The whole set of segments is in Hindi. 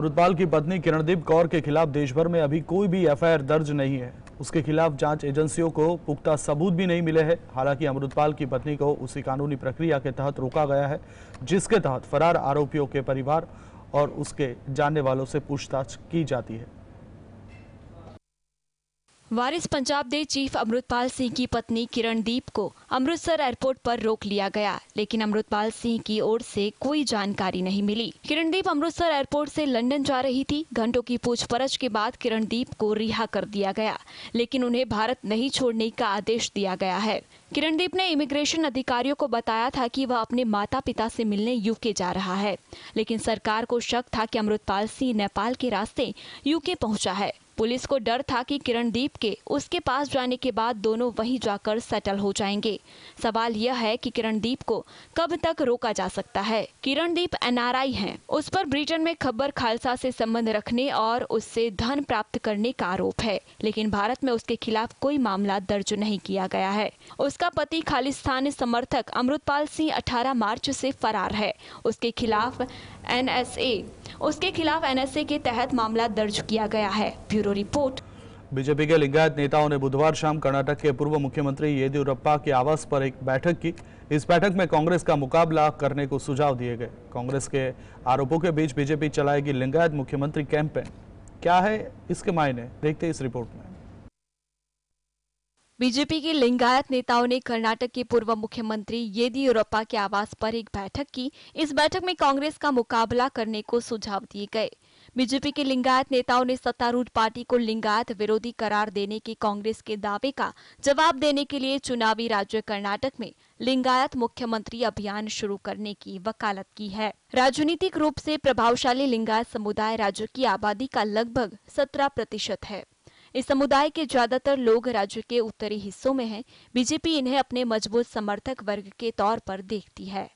मृतपाल की पत्नी किरणदीप कौर के खिलाफ देशभर में अभी कोई भी एफआईआर दर्ज नहीं है उसके खिलाफ जांच एजेंसियों को पुख्ता सबूत भी नहीं मिले हैं हालांकि अमृतपाल की पत्नी को उसी कानूनी प्रक्रिया के तहत रोका गया है जिसके तहत फरार आरोपियों के परिवार और उसके जानने वालों से पूछताछ की जाती है वारिस पंजाब दे चीफ अमृतपाल सिंह की पत्नी किरणदीप को अमृतसर एयरपोर्ट पर रोक लिया गया लेकिन अमृतपाल सिंह की ओर से कोई जानकारी नहीं मिली किरणदीप अमृतसर एयरपोर्ट से लंदन जा रही थी घंटों की पूछपरछ के बाद किरणदीप को रिहा कर दिया गया लेकिन उन्हें भारत नहीं छोड़ने का आदेश दिया गया है किरणदीप ने इमिग्रेशन अधिकारियों को बताया था कि वह अपने माता पिता से मिलने यूके जा रहा है लेकिन सरकार को शक था कि अमृतपाल सिंह नेपाल के रास्ते यूके पहुंचा है पुलिस को डर था कि किरणदीप के उसके पास जाने के बाद दोनों वहीं जाकर सेटल हो जाएंगे सवाल यह है कि किरणदीप को कब तक रोका जा सकता है किरणदीप एनआरआई हैं। उस पर ब्रिटेन में खबर खालसा से संबंध रखने और उससे धन प्राप्त करने का आरोप है लेकिन भारत में उसके खिलाफ कोई मामला दर्ज नहीं किया गया है उसका पति खालिस्तानी समर्थक अमृतपाल सिंह अठारह मार्च ऐसी फरार है उसके खिलाफ एन उसके खिलाफ एनएसए के तहत मामला दर्ज किया गया है ब्यूरो रिपोर्ट बीजेपी के लिंगायत नेताओं ने बुधवार शाम कर्नाटक के पूर्व मुख्यमंत्री येदियुरप्पा के आवास पर एक बैठक की इस बैठक में कांग्रेस का मुकाबला करने को सुझाव दिए गए कांग्रेस के आरोपों के बीच बीजेपी चलाएगी लिंगायत मुख्यमंत्री कैंपेन क्या है इसके मायने देखते इस रिपोर्ट में बीजेपी के लिंगायत नेताओं ने कर्नाटक के पूर्व मुख्यमंत्री येदियुरप्पा के आवास पर एक बैठक की इस बैठक में कांग्रेस का मुकाबला करने को सुझाव दिए गए बीजेपी के लिंगायत नेताओं ने सत्तारूढ़ पार्टी को लिंगायत विरोधी करार देने के कांग्रेस के दावे का जवाब देने के लिए चुनावी राज्य कर्नाटक में लिंगायत मुख्यमंत्री अभियान शुरू करने की वकालत की है राजनीतिक रूप से प्रभावशाली लिंगायत समुदाय राज्य की आबादी का लगभग सत्रह प्रतिशत है इस समुदाय के ज्यादातर लोग राज्य के उत्तरी हिस्सों में हैं बीजेपी इन्हें अपने मजबूत समर्थक वर्ग के तौर पर देखती है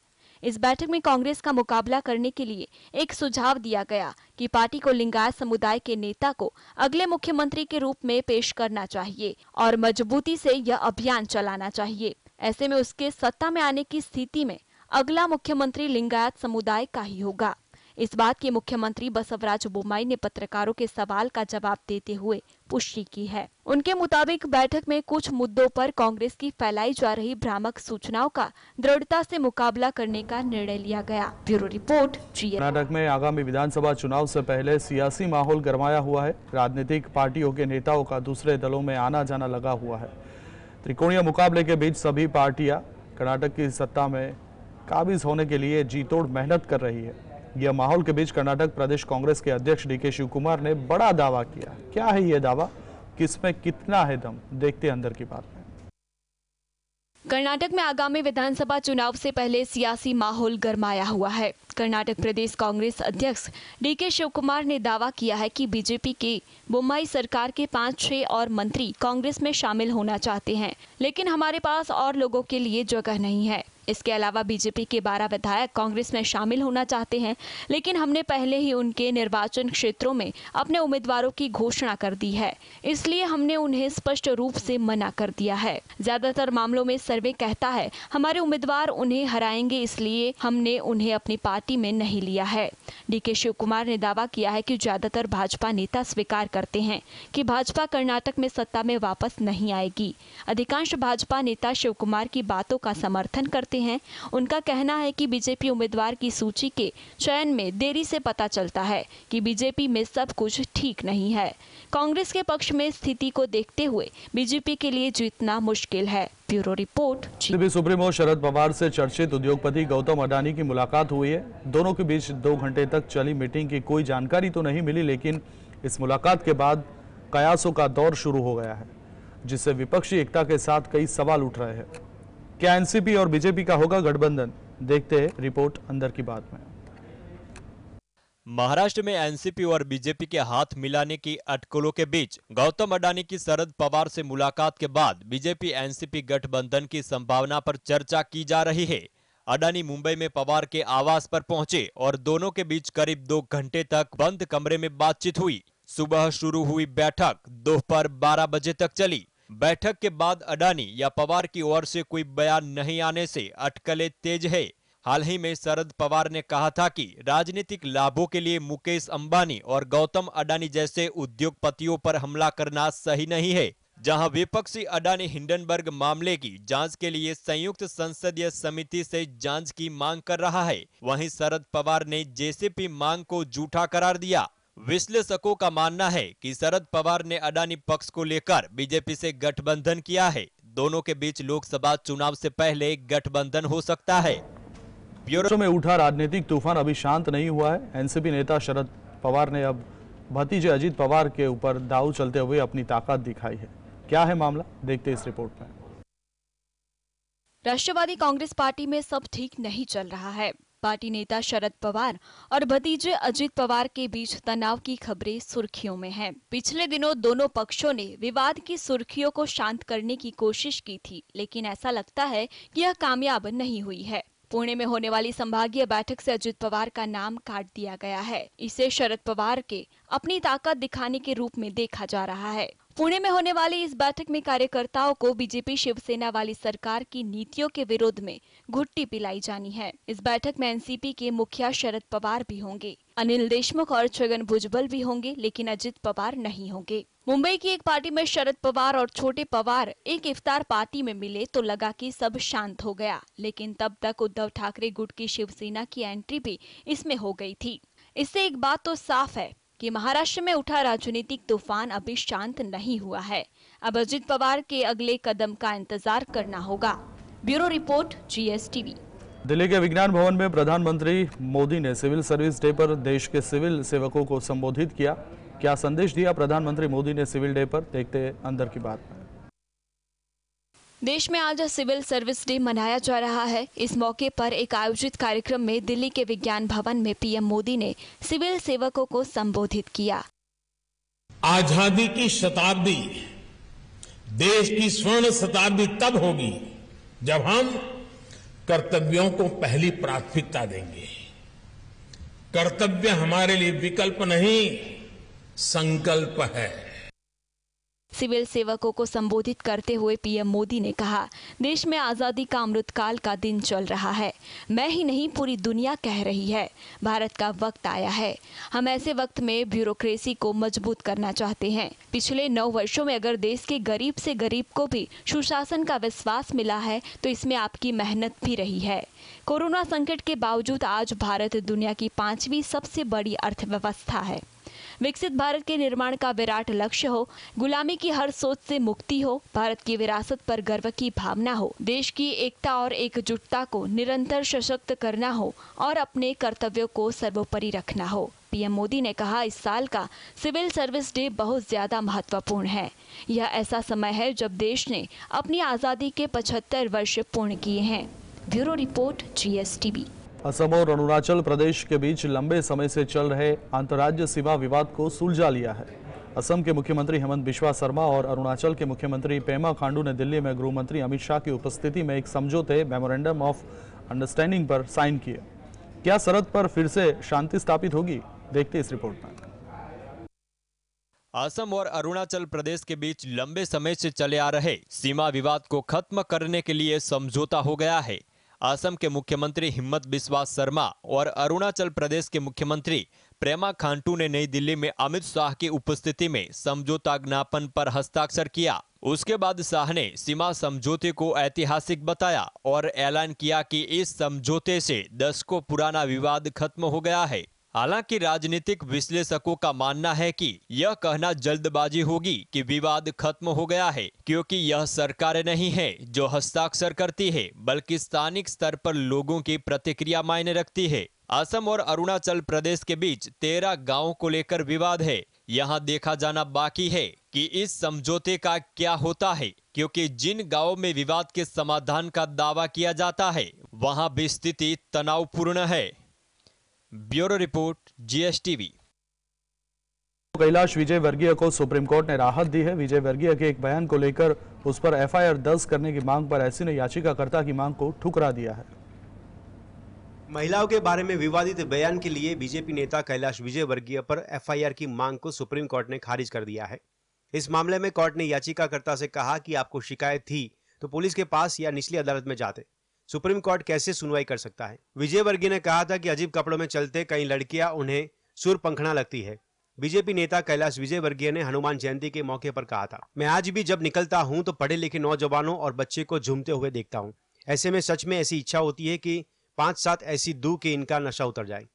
इस बैठक में कांग्रेस का मुकाबला करने के लिए एक सुझाव दिया गया कि पार्टी को लिंगायत समुदाय के नेता को अगले मुख्यमंत्री के रूप में पेश करना चाहिए और मजबूती से यह अभियान चलाना चाहिए ऐसे में उसके सत्ता में आने की स्थिति में अगला मुख्यमंत्री लिंगायत समुदाय का ही होगा इस बात की मुख्यमंत्री बसवराज बोमाई ने पत्रकारों के सवाल का जवाब देते हुए पुष्टि की है उनके मुताबिक बैठक में कुछ मुद्दों पर कांग्रेस की फैलाई जा रही भ्रामक सूचनाओं का दृढ़ता से मुकाबला करने का निर्णय लिया गया ब्यूरो रिपोर्ट कर्नाटक में आगामी विधानसभा चुनाव से पहले सियासी माहौल गरमाया हुआ है राजनीतिक पार्टियों के नेताओं का दूसरे दलों में आना जाना लगा हुआ है त्रिकोणीय मुकाबले के बीच सभी पार्टियां कर्नाटक की सत्ता में काबिज होने के लिए जीतोड़ मेहनत कर रही है यह माहौल के बीच कर्नाटक प्रदेश कांग्रेस के अध्यक्ष डी के शिवकुमार ने बड़ा दावा किया क्या है यह दावा किसमें कितना है दम देखते अंदर की बात कर्नाटक में आगामी विधानसभा चुनाव से पहले सियासी माहौल गरमाया हुआ है कर्नाटक प्रदेश कांग्रेस अध्यक्ष डी के शिवकुमार ने दावा किया है कि बीजेपी के मुंबई सरकार के पाँच छह और मंत्री कांग्रेस में शामिल होना चाहते हैं लेकिन हमारे पास और लोगों के लिए जगह नहीं है इसके अलावा बीजेपी के 12 विधायक कांग्रेस में शामिल होना चाहते हैं लेकिन हमने पहले ही उनके निर्वाचन क्षेत्रों में अपने उम्मीदवारों की घोषणा कर दी है इसलिए हमने उन्हें स्पष्ट रूप से मना कर दिया है ज्यादातर मामलों में सर्वे कहता है हमारे उम्मीदवार उन्हें हराएंगे इसलिए हमने उन्हें अपनी पार्टी में नहीं लिया है डी के शिव कुमार ने दावा किया है कि ज्यादातर भाजपा नेता स्वीकार करते हैं की भाजपा कर्नाटक में सत्ता में वापस नहीं आएगी अधिकांश भाजपा नेता शिव कुमार की बातों का समर्थन करते करते हैं उनका कहना है कि बीजेपी उम्मीदवार की सूची के चयन में देरी से पता चलता है कि बीजेपी में सब कुछ ठीक नहीं है कांग्रेस के पक्ष में स्थिति को देखते हुए बीजेपी के लिए जीतना मुश्किल है bureau report supremo Sharad Pawar से चर्चित उद्योगपति गौतम अडानी की मुलाकात हुई है दोनों के बीच दो घंटे तक चली मीटिंग की कोई जानकारी तो नहीं मिली लेकिन इस मुलाकात के बाद कयासों का दौर शुरू हो गया है जिससे विपक्षी एकता के साथ कई सवाल उठ रहे हैं क्या एनसीपी और बीजेपी का होगा गठबंधन देखते हैं रिपोर्ट अंदर की बात में महाराष्ट्र में एनसीपी और बीजेपी के हाथ मिलाने की अटकलों के बीच गौतम अडानी की शरद पवार से मुलाकात के बाद बीजेपी एनसीपी गठबंधन की संभावना पर चर्चा की जा रही है अडानी मुंबई में पवार के आवास पर पहुंचे और दोनों के बीच करीब दो घंटे तक बंद कमरे में बातचीत हुई सुबह शुरू हुई बैठक दोपहर बारह बजे तक चली बैठक के बाद अडानी या पवार की ओर से कोई बयान नहीं आने से अटकलें तेज है हाल ही में शरद पवार ने कहा था कि राजनीतिक लाभों के लिए मुकेश अंबानी और गौतम अडानी जैसे उद्योगपतियों पर हमला करना सही नहीं है जहां विपक्षी अडानी हिंडनबर्ग मामले की जांच के लिए संयुक्त संसदीय समिति से जांच की मांग कर रहा है वहीं शरद पवार ने जेसीपी मांग को जूठा करार दिया विश्लेषकों का मानना है कि शरद पवार ने अडानी पक्ष को लेकर बीजेपी से गठबंधन किया है दोनों के बीच लोकसभा चुनाव से पहले गठबंधन हो सकता है ब्यूरो में उठा राजनीतिक तूफान अभी शांत नहीं हुआ है एनसीपी नेता शरद पवार ने अब भतीजे अजीत पवार के ऊपर दाव चलते हुए अपनी ताकत दिखाई है क्या है मामला देखते इस रिपोर्ट में राष्ट्रवादी कांग्रेस पार्टी में सब ठीक नहीं चल रहा है पार्टी नेता शरद पवार और भतीजे अजित पवार के बीच तनाव की खबरें सुर्खियों में हैं। पिछले दिनों दोनों पक्षों ने विवाद की सुर्खियों को शांत करने की कोशिश की थी लेकिन ऐसा लगता है कि यह कामयाब नहीं हुई है पुणे में होने वाली संभागीय बैठक से अजित पवार का नाम काट दिया गया है इसे शरद पवार के अपनी ताकत दिखाने के रूप में देखा जा रहा है पुणे में होने वाली इस बैठक में कार्यकर्ताओं को बीजेपी शिवसेना वाली सरकार की नीतियों के विरोध में घुट्टी पिलाई जानी है इस बैठक में एनसीपी के मुखिया शरद पवार भी होंगे अनिल देशमुख और छगन भुजबल भी होंगे लेकिन अजित पवार नहीं होंगे मुंबई की एक पार्टी में शरद पवार और छोटे पवार एक इफ्तार पार्टी में मिले तो लगा कि सब शांत हो गया लेकिन तब तक उद्धव ठाकरे गुट की शिवसेना की एंट्री भी इसमें हो गई थी इससे एक बात तो साफ है कि महाराष्ट्र में उठा राजनीतिक तूफान अभी शांत नहीं हुआ है अब अजित पवार के अगले कदम का इंतजार करना होगा ब्यूरो रिपोर्ट जीएसटीवी दिल्ली के विज्ञान भवन में प्रधानमंत्री मोदी ने सिविल सर्विस डे पर देश के सिविल सेवकों को संबोधित किया क्या संदेश दिया प्रधानमंत्री मोदी ने सिविल डे पर देखते अंदर की बात देश में आज सिविल सर्विस डे मनाया जा रहा है इस मौके पर एक आयोजित कार्यक्रम में दिल्ली के विज्ञान भवन में पीएम मोदी ने सिविल सेवकों को संबोधित किया आजादी की शताब्दी देश की स्वर्ण शताब्दी तब होगी जब हम कर्तव्यों को पहली प्राथमिकता देंगे कर्तव्य हमारे लिए विकल्प नहीं संकल्प है सिविल सेवकों को संबोधित करते हुए पीएम मोदी ने कहा देश में आज़ादी का अमृतकाल का दिन चल रहा है मैं ही नहीं पूरी दुनिया कह रही है भारत का वक्त आया है हम ऐसे वक्त में ब्यूरोक्रेसी को मजबूत करना चाहते हैं पिछले नौ वर्षों में अगर देश के गरीब से गरीब को भी सुशासन का विश्वास मिला है तो इसमें आपकी मेहनत भी रही है कोरोना संकट के बावजूद आज भारत दुनिया की पांचवी सबसे बड़ी अर्थव्यवस्था है विकसित भारत के निर्माण का विराट लक्ष्य हो गुलामी की हर सोच से मुक्ति हो भारत की विरासत पर गर्व की भावना हो देश की एकता और एकजुटता को निरंतर सशक्त करना हो और अपने कर्तव्यों को सर्वोपरि रखना हो पीएम मोदी ने कहा इस साल का सिविल सर्विस डे बहुत ज्यादा महत्वपूर्ण है यह ऐसा समय है जब देश ने अपनी आज़ादी के 75 वर्ष पूर्ण किए हैं ब्यूरो रिपोर्ट जीएसटीवी असम और अरुणाचल प्रदेश के बीच लंबे समय से चल रहे अंतर्राज्य सीमा विवाद को सुलझा लिया है असम के मुख्यमंत्री हेमंत बिश्वा शर्मा और अरुणाचल के मुख्यमंत्री पेमा खांडू ने दिल्ली में गृह मंत्री अमित शाह की उपस्थिति में एक समझौते मेमोरेंडम ऑफ अंडरस्टैंडिंग पर साइन किए क्या सरहद पर फिर से शांति स्थापित होगी देखते इस रिपोर्ट में असम और अरुणाचल प्रदेश के बीच लंबे समय से चले आ रहे सीमा विवाद को खत्म करने के लिए समझौता हो गया है असम के मुख्यमंत्री हिम्मत बिस्वा शर्मा और अरुणाचल प्रदेश के मुख्यमंत्री प्रेमा खांटू ने नई दिल्ली में अमित शाह की उपस्थिति में समझौता ज्ञापन पर हस्ताक्षर किया उसके बाद शाह ने सीमा समझौते को ऐतिहासिक बताया और ऐलान किया कि इस समझौते से दशकों पुराना विवाद खत्म हो गया है हालांकि राजनीतिक विश्लेषकों का मानना है कि यह कहना जल्दबाजी होगी कि विवाद खत्म हो गया है क्योंकि यह सरकार नहीं है जो हस्ताक्षर करती है बल्कि स्थानिक स्तर पर लोगों की प्रतिक्रिया मायने रखती है असम और अरुणाचल प्रदेश के बीच तेरह गाँव को लेकर विवाद है यहाँ देखा जाना बाकी है कि इस समझौते का क्या होता है क्योंकि जिन गांवों में विवाद के समाधान का दावा किया जाता है वहां भी स्थिति तनावपूर्ण है bureau report GSTV Kailash Vijayvargiya को सुप्रीम कोर्ट ने राहत दी है विजय वर्गीय के एक बयान को लेकर उस पर एफआईआर दर्ज करने की मांग पर ऐसी ने याचिकाकर्ता की मांग को ठुकरा दिया है महिलाओं के बारे में विवादित बयान के लिए बीजेपी नेता कैलाश विजय वर्गीय पर एफआईआर की मांग को सुप्रीम कोर्ट ने खारिज कर दिया है इस मामले में कोर्ट ने याचिकाकर्ता से कहा कि आपको शिकायत थी तो पुलिस के पास या निचली अदालत में जाते सुप्रीम कोर्ट कैसे सुनवाई कर सकता है विजय वर्गीय ने कहा था कि अजीब कपड़ों में चलते कई लड़कियां उन्हें सुर पंखना लगती है बीजेपी नेता कैलाश वर्गीय ने हनुमान जयंती के मौके पर कहा था मैं आज भी जब निकलता हूं तो पढ़े लिखे नौजवानों और बच्चे को झूमते हुए देखता हूं ऐसे में सच में ऐसी इच्छा होती है कि पांच सात ऐसी दू के इनका नशा उतर जाए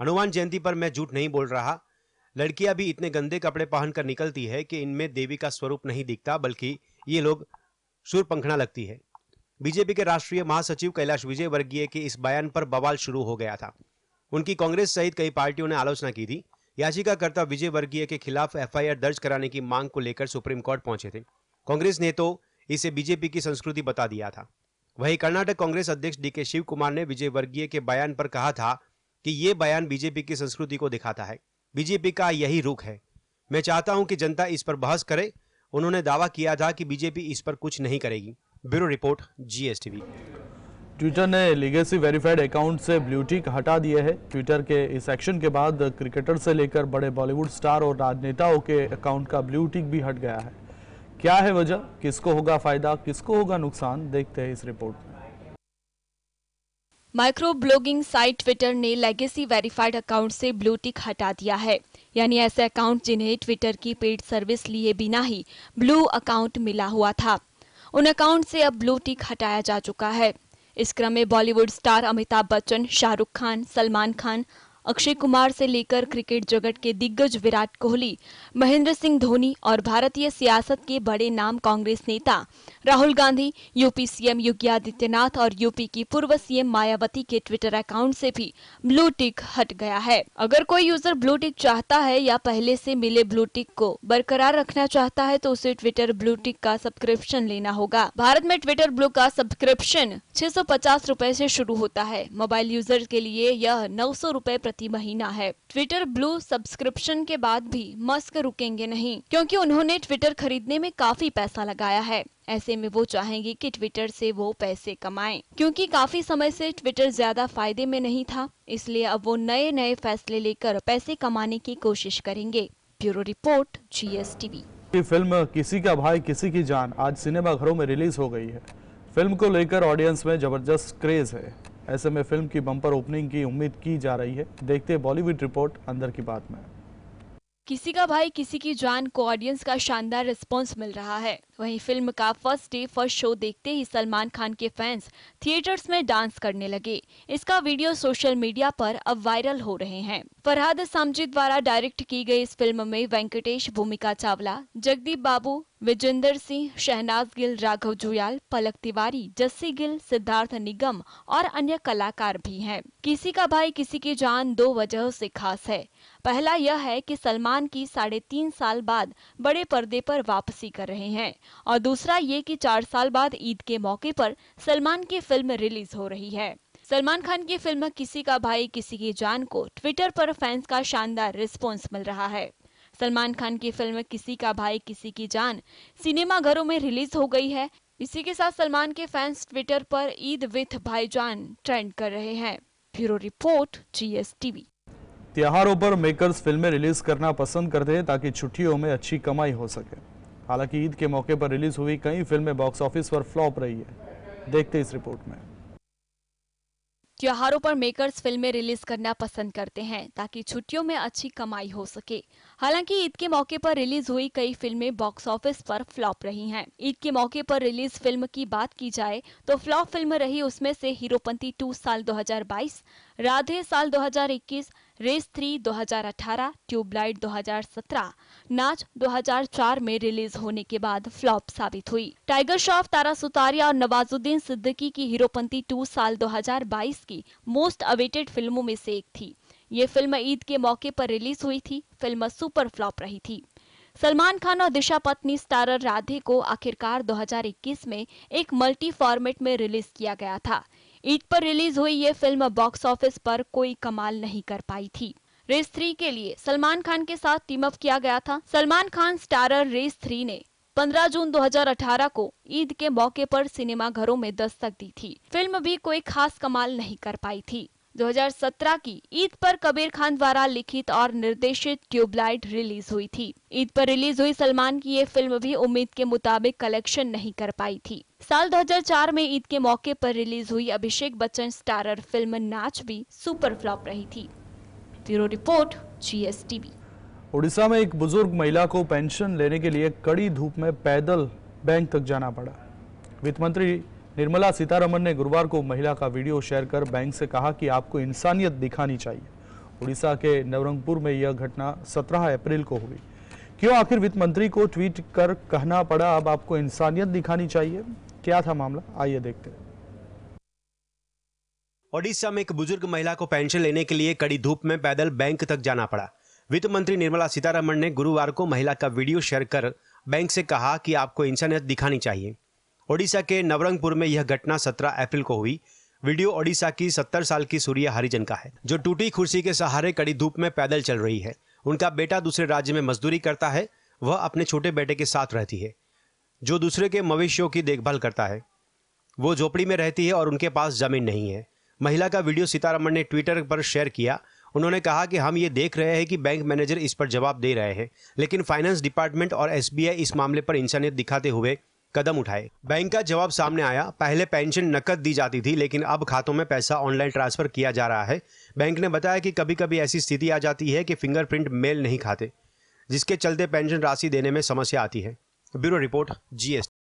हनुमान जयंती पर मैं झूठ नहीं बोल रहा लड़कियां भी इतने गंदे कपड़े पहनकर निकलती है कि इनमें देवी का स्वरूप नहीं दिखता बल्कि ये लोग सुर पंखना लगती है बीजेपी के राष्ट्रीय महासचिव कैलाश विजय वर्गीय के इस बयान पर बवाल शुरू हो गया था उनकी कांग्रेस सहित कई पार्टियों ने आलोचना की थी याचिकाकर्ता विजय वर्गीय के खिलाफ एफआईआर दर्ज कराने की मांग को लेकर सुप्रीम कोर्ट पहुंचे थे कांग्रेस ने तो इसे बीजेपी की संस्कृति बता दिया था वहीं कर्नाटक कांग्रेस अध्यक्ष डी के शिव कुमार ने विजय वर्गीय के बयान पर कहा था कि ये बयान बीजेपी की संस्कृति को दिखाता है बीजेपी का यही रुख है मैं चाहता हूं कि जनता इस पर बहस करे उन्होंने दावा किया था कि बीजेपी इस पर कुछ नहीं करेगी ब्यूरो रिपोर्ट जीएसटीवी ट्विटर ने लीगेसी वेरीफाइड अकाउंट से ब्लूटिक हटा दिए हैं ट्विटर के इस एक्शन के बाद क्रिकेटर से लेकर बड़े बॉलीवुड स्टार और राजनेताओं के अकाउंट का ब्लूटिक भी हट गया है क्या है वजह किसको होगा फायदा किसको होगा नुकसान देखते हैं इस रिपोर्ट में माइक्रो ब्लॉगिंग साइट ट्विटर ने लेगेसी वेरीफाइड अकाउंट से ब्लूटिक हटा दिया है यानी ऐसे अकाउंट जिन्हें ट्विटर की पेड सर्विस लिए बिना ही ब्लू अकाउंट मिला हुआ था उन अकाउंट से अब ब्लू टिक हटाया जा चुका है इस क्रम में बॉलीवुड स्टार अमिताभ बच्चन शाहरुख खान सलमान खान अक्षय कुमार से लेकर क्रिकेट जगत के दिग्गज विराट कोहली महेंद्र सिंह धोनी और भारतीय सियासत के बड़े नाम कांग्रेस नेता राहुल गांधी यूपी सीएम योगी आदित्यनाथ और यूपी की पूर्व सीएम मायावती के ट्विटर अकाउंट से भी ब्लू टिक हट गया है अगर कोई यूजर ब्लू टिक चाहता है या पहले से मिले ब्लू टिक को बरकरार रखना चाहता है तो उसे ट्विटर ब्लू टिक का सब्सक्रिप्शन लेना होगा भारत में ट्विटर ब्लू का सब्सक्रिप्शन छह सौ पचास रूपए ऐसी शुरू होता है मोबाइल यूजर के लिए यह नौ सौ रूपए प्रति महीना है ट्विटर ब्लू सब्सक्रिप्शन के बाद भी मस्क रुकेंगे नहीं क्योंकि उन्होंने ट्विटर खरीदने में काफी पैसा लगाया है ऐसे में वो चाहेंगे कि ट्विटर से वो पैसे कमाएं क्योंकि काफी समय से ट्विटर ज्यादा फायदे में नहीं था इसलिए अब वो नए नए फैसले लेकर पैसे कमाने की कोशिश करेंगे ब्यूरो रिपोर्ट जीएसटीवी फिल्म किसी का भाई किसी की जान आज सिनेमा घरों में रिलीज हो गई है फिल्म को लेकर ऑडियंस में जबरदस्त क्रेज है ऐसे में फिल्म की बम्पर ओपनिंग की उम्मीद की जा रही है देखते बॉलीवुड रिपोर्ट अंदर की बात में किसी का भाई किसी की जान को ऑडियंस का शानदार रिस्पॉन्स मिल रहा है वहीं फिल्म का फर्स्ट डे फर्स्ट शो देखते ही सलमान खान के फैंस थिएटर्स में डांस करने लगे इसका वीडियो सोशल मीडिया पर अब वायरल हो रहे हैं फरहाद सामजी द्वारा डायरेक्ट की गई इस फिल्म में वेंकटेश भूमिका चावला जगदीप बाबू विजेंदर सिंह शहनाज गिल राघव जुयाल पलक तिवारी जस्सी गिल सिद्धार्थ निगम और अन्य कलाकार भी हैं किसी का भाई किसी की जान दो वजह से खास है पहला यह है कि सलमान की साढ़े तीन साल बाद बड़े पर्दे पर वापसी कर रहे हैं और दूसरा ये कि चार साल बाद ईद के मौके पर सलमान की फिल्म रिलीज हो रही है सलमान खान की फिल्म किसी का भाई किसी की जान को ट्विटर पर फैंस का शानदार रिस्पॉन्स मिल रहा है सलमान खान की फिल्म किसी का भाई किसी की जान सिनेमा घरों में रिलीज हो गई है इसी के साथ सलमान के फैंस ट्विटर पर ईद विथ भाईजान ट्रेंड कर रहे हैं ब्यूरो रिपोर्ट जीएसटीवी त्योहारों पर मेकर्स फिल्में रिलीज करना पसंद करते हैं ताकि छुट्टियों में अच्छी कमाई हो सके हालांकि ईद के मौके पर रिलीज हुई कई फिल्में बॉक्स ऑफिस पर फ्लॉप रही है देखते इस रिपोर्ट में त्योहारों पर मेकर्स फिल्में रिलीज करना पसंद करते हैं ताकि छुट्टियों में अच्छी कमाई हो सके हालांकि ईद के मौके पर रिलीज हुई कई फिल्में बॉक्स ऑफिस पर फ्लॉप रही हैं। ईद के मौके पर रिलीज फिल्म की बात की जाए तो फ्लॉप फिल्म रही उसमें से हीरोपंती टू साल 2022, राधे साल 2021, रेस थ्री 2018, ट्यूबलाइट 2017, नाच 2004 में रिलीज होने के बाद फ्लॉप साबित हुई टाइगर श्रॉफ तारा सुतारिया और नवाजुद्दीन सिद्दीकी की हीरोपंती टू साल 2022 की मोस्ट अवेटेड फिल्मों में से एक थी ये फिल्म ईद के मौके पर रिलीज हुई थी फिल्म सुपर फ्लॉप रही थी सलमान खान और दिशा पत्नी स्टारर राधे को आखिरकार 2021 में एक मल्टी फॉर्मेट में रिलीज किया गया था ईद पर रिलीज हुई ये फिल्म बॉक्स ऑफिस पर कोई कमाल नहीं कर पाई थी रेस थ्री के लिए सलमान खान के साथ टीम अप किया गया था Salman Khan starrer Race three ने 15 जून 2018 को ईद के मौके पर सिनेमा घरों में दस्तक दी थी फिल्म भी कोई खास कमाल नहीं कर पाई थी 2017 की ईद पर कबीर खान द्वारा लिखित और निर्देशित ट्यूबलाइट रिलीज हुई थी ईद पर रिलीज हुई सलमान की ये फिल्म भी उम्मीद के मुताबिक कलेक्शन नहीं कर पाई थी साल 2004 में ईद के मौके पर रिलीज हुई अभिषेक बच्चन स्टारर फिल्म नाच भी सुपर फ्लॉप रही थी ब्यूरो रिपोर्ट जीएसटीवी उड़ीसा में एक बुजुर्ग महिला को पेंशन लेने के लिए कड़ी धूप में पैदल बैंक तक जाना पड़ा वित्त मंत्री निर्मला सीतारमन ने गुरुवार को महिला का वीडियो शेयर कर बैंक से कहा कि आपको इंसानियत दिखानी चाहिए उड़ीसा के नवरंगपुर में यह घटना 17 अप्रैल को हुई क्यों आखिर वित्त मंत्री को ट्वीट कर कहना पड़ा अब आपको इंसानियत दिखानी चाहिए क्या था मामला आइए देखते हैं ओडिशा में एक बुजुर्ग महिला को पेंशन लेने के लिए कड़ी धूप में पैदल बैंक तक जाना पड़ा वित्त मंत्री निर्मला सीतारमण ने गुरुवार को महिला का वीडियो शेयर कर बैंक से कहा कि आपको इंसानियत दिखानी चाहिए ओडिशा के नवरंगपुर में यह घटना 17 अप्रैल को हुई वीडियो ओडिशा की 70 साल की सूर्या हरिजन का है जो टूटी कुर्सी के सहारे कड़ी धूप में पैदल चल रही है उनका बेटा दूसरे राज्य में मजदूरी करता है वह अपने छोटे बेटे के साथ रहती है जो दूसरे के मवेशियों की देखभाल करता है वो झोपड़ी में रहती है और उनके पास जमीन नहीं है महिला का वीडियो सीतारमण ने ट्विटर पर शेयर किया उन्होंने कहा कि हम ये देख रहे हैं कि बैंक मैनेजर इस पर जवाब दे रहे हैं लेकिन फाइनेंस डिपार्टमेंट और एसबीआई इस मामले पर इंसानियत दिखाते हुए कदम उठाए बैंक का जवाब सामने आया पहले पेंशन नकद दी जाती थी लेकिन अब खातों में पैसा ऑनलाइन ट्रांसफर किया जा रहा है बैंक ने बताया कि कभी कभी ऐसी स्थिति आ जाती है कि फिंगरप्रिंट मेल नहीं खाते जिसके चलते पेंशन राशि देने में समस्या आती है ब्यूरो रिपोर्ट जी